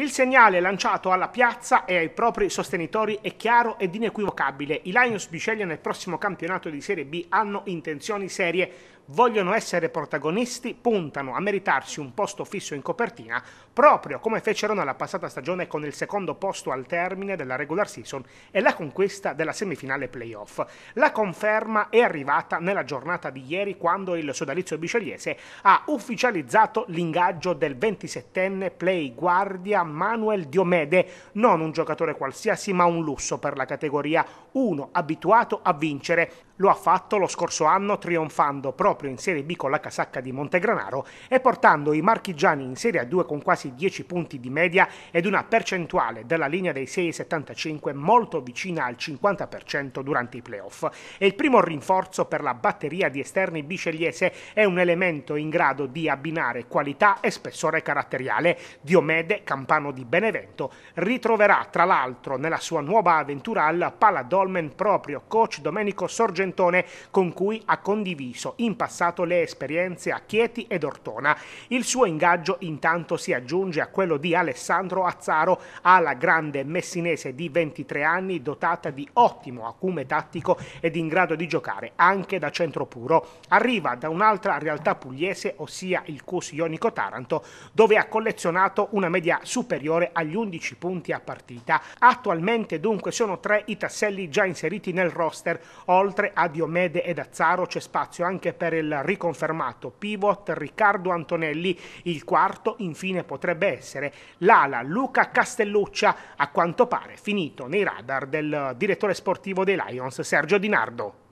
Il segnale lanciato alla piazza e ai propri sostenitori è chiaro ed inequivocabile. I Lions Biceglie nel prossimo campionato di Serie B hanno intenzioni serie vogliono essere protagonisti, puntano a meritarsi un posto fisso in copertina, proprio come fecero nella passata stagione con il secondo posto al termine della regular season e la conquista della semifinale playoff. La conferma è arrivata nella giornata di ieri quando il sodalizio bisceriese ha ufficializzato l'ingaggio del 27enne play guardia Manuel Diomede, non un giocatore qualsiasi ma un lusso per la categoria, uno abituato a vincere, lo ha fatto lo scorso anno trionfando proprio in Serie B con la casacca di Montegranaro e portando i marchigiani in Serie A2 con quasi 10 punti di media ed una percentuale della linea dei 6,75 molto vicina al 50% durante i playoff. E il primo rinforzo per la batteria di esterni biscegliese è un elemento in grado di abbinare qualità e spessore caratteriale. Diomede, campano di Benevento, ritroverà tra l'altro nella sua nuova avventura al Dolmen proprio coach Domenico Sorgentino Trentone con cui ha condiviso in passato le esperienze a Chieti ed Ortona. Il suo ingaggio intanto si aggiunge a quello di Alessandro Azzaro, alla grande messinese di 23 anni dotata di ottimo acume tattico ed in grado di giocare anche da centro puro. Arriva da un'altra realtà pugliese, ossia il Cus Ionico Taranto, dove ha collezionato una media superiore agli 11 punti a partita. Attualmente dunque sono tre i tasselli già inseriti nel roster, oltre a Diomede ed Azzaro c'è spazio anche per il riconfermato pivot Riccardo Antonelli, il quarto infine potrebbe essere l'ala Luca Castelluccia, a quanto pare finito nei radar del direttore sportivo dei Lions Sergio Di Nardo.